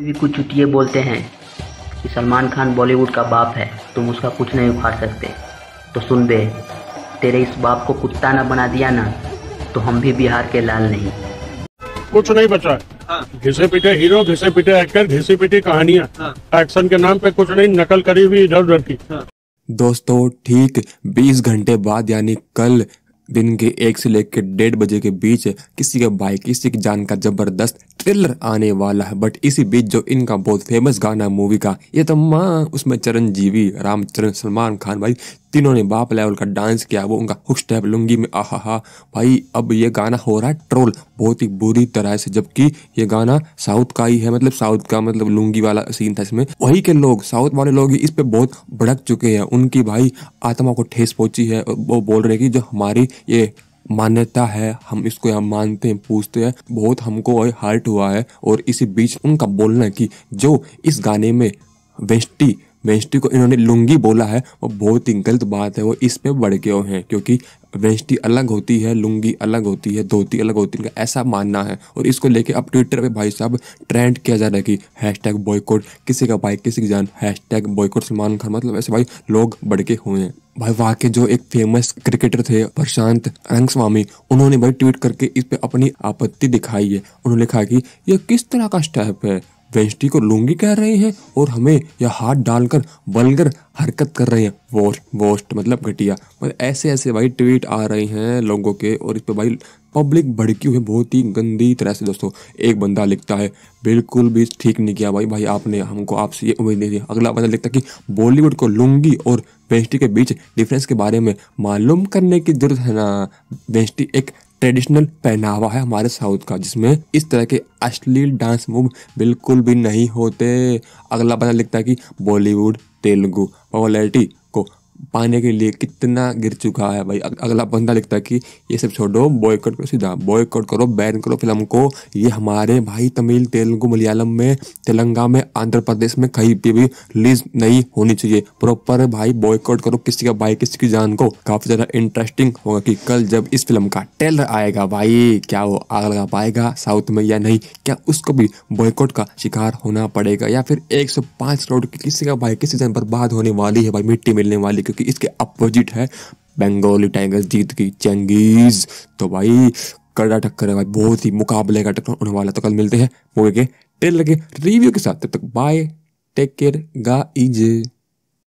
भी कुछ चुटिए बोलते हैं कि सलमान खान बॉलीवुड का बाप है तुम उसका कुछ नहीं उखाड़ सकते तो सुन दे तेरे इस बाप को कुत्ता ना बना दिया ना तो हम भी बिहार के लाल नहीं कुछ नहीं बचा हाँ। घिसे पीटे हीरो घिसे पीटे एक्टर घिसे पीटे कहानियां एक्शन हाँ। के नाम पे कुछ नहीं नकल करी हुई इधर उधर की हाँ। दोस्तों ठीक 20 घंटे बाद यानी कल दिन के एक से लेकर डेढ़ बजे के बीच किसी के बाइक किसी की जान का जबरदस्त थ्रिलर आने वाला है बट इसी बीच जो इनका बहुत फेमस गाना मूवी का ये तो माँ उसमें चरण रामचरण सलमान खान भाई तीनों ने बाप लेवल का डांस किया वो उनका हुक स्टेप लुंगी में आह हा भाई अब ये गाना हो रहा है ट्रोल बहुत ही बुरी तरह से जबकि ये गाना साउथ का ही है मतलब साउथ का मतलब लुंगी वाला सीन था इसमें वही के लोग साउथ वाले लोग ही इस पर बहुत भड़क चुके हैं उनकी भाई आत्मा को ठेस पहुंची है और वो बोल रहे कि जो हमारी ये मान्यता है हम इसको यहाँ मानते हैं पूछते हैं बहुत हमको हर्ट हुआ है और इसी बीच उनका बोलना कि जो इस गाने में वेस्टी वेंस्टी को इन्होंने लुंगी बोला है वो बहुत ही गलत बात है वो इस पर बढ़ गए हैं क्योंकि वेंस्टी अलग होती है लुंगी अलग होती है धोती अलग होती है इनका ऐसा मानना है और इसको लेके अब ट्विटर पे भाई साहब ट्रेंड किया जा रहा है कि हैश टैग बॉयकॉट किसी का भाई किसी की जान hashtag boycott Salman Khan मतलब ऐसे भाई लोग बड़के हुए हैं भाई वहाँ के जो एक फेमस क्रिकेटर थे प्रशांत रंग स्वामी उन्होंने भाई ट्वीट करके इस पर अपनी आपत्ति दिखाई है उन्होंने लिखा कि यह किस तरह का स्टेप है वेस्टी को लुंगी कह रहे हैं और हमें यह हाथ डालकर बलगर हरकत कर रहे हैं वोस्ट वोस्ट मतलब घटिया मतलब ऐसे ऐसे भाई ट्वीट आ रहे हैं लोगों के और इस पर भाई पब्लिक भड़की हुई बहुत ही गंदी तरह से दोस्तों एक बंदा लिखता है बिल्कुल भी ठीक नहीं किया भाई भाई आपने हमको आपसे ये उम्मीद नहीं दी अगला बंदा लिखता कि बॉलीवुड को लुंगी और वेस्टी के बीच डिफरेंस के बारे में मालूम करने की जरूरत है ना वेस्टी एक ट्रेडिशनल पहनावा है हमारे साउथ का जिसमें इस तरह के अश्लील डांस मूव बिल्कुल भी नहीं होते अगला पता लिखता है कि बॉलीवुड तेलुगु पॉपुलरिटी को पाने के लिए कितना गिर चुका है भाई अगला बंदा लिखता है कि ये सब छोड़ो बॉयकॉट करो सीधा बॉयकॉट करो बैन करो फिल्म को ये हमारे भाई तमिल तेलुगु मलयालम में तेलंगा में आंध्र प्रदेश में कहीं पे भी रिलीज नहीं होनी चाहिए प्रॉपर भाई बॉयकॉट करो किसी का भाई किसी की जान को काफी ज्यादा इंटरेस्टिंग होगा कि कल जब इस फिल्म का ट्रेलर आएगा भाई क्या वो आग लगा पाएगा साउथ में या नहीं क्या उसको भी बॉयकॉट का शिकार होना पड़ेगा या फिर पांच करोड़ की किसी का भाई किसी जान बर्बाद होने वाली है भाई मिट्टी मिलने वाली कि इसके अपोजिट है बंगाली टाइगर्स जीत गई चंगेज तो भाई कड़ा टक्कर है भाई बहुत ही मुकाबले का टक्कर होने वाला तो कल मिलते हैं मूवी के ट्रेलर के रिव्यू के साथ तब तक बाय टेक केयर गाइज